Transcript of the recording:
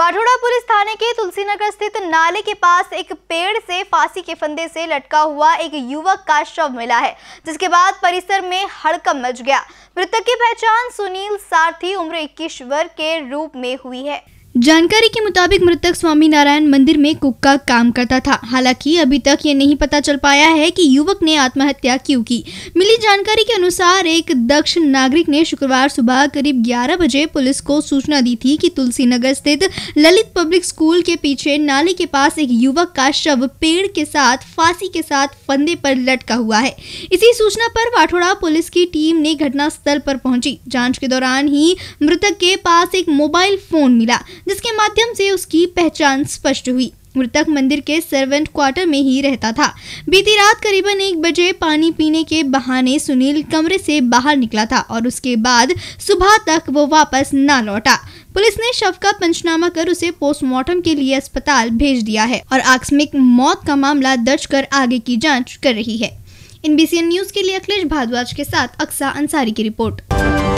Wathoda police थाने के तुलसीनगर स्थित नाले के पास एक पेड़ से फांसी के फंदे से लटका हुआ एक युवक का शव मिला है जिसके बाद परिसर में हड़कम मच गया मृतक की पहचान सुनील सारथी उम्र 21 वर्ग के रूप में हुई है जानकारी के मुताबिक मृतक स्वामी नारायण मंदिर में कुक का काम करता था हालांकि अभी तक ये नहीं पता चल पाया है कि युवक ने आत्महत्या क्यों की मिली जानकारी के अनुसार एक दक्ष नागरिक ने शुक्रवार सुबह करीब 11 बजे पुलिस को सूचना दी थी कि तुलसी नगर स्थित ललित पब्लिक स्कूल के पीछे नाले के पास एक युवक का शव पेड़ के साथ फांसी के साथ फंदे पर लटका हुआ है इसी सूचना पर वाठोड़ा पुलिस की टीम ने घटना स्थल पर पहुंची जांच के दौरान ही मृतक के पास एक मोबाइल फोन मिला जिसके माध्यम से उसकी पहचान स्पष्ट हुई मृतक मंदिर के सर्वेंट क्वार्टर में ही रहता था बीती रात करीबन एक बजे पानी पीने के बहाने सुनील कमरे से बाहर निकला था और उसके बाद सुबह तक वो वापस ना लौटा पुलिस ने शव का पंचनामा कर उसे पोस्टमार्टम के लिए अस्पताल भेज दिया है और आकस्मिक मौत का मामला दर्ज कर आगे की जाँच कर रही है इन न्यूज के लिए अखिलेश भारद्वाज के साथ अक्सा अंसारी की रिपोर्ट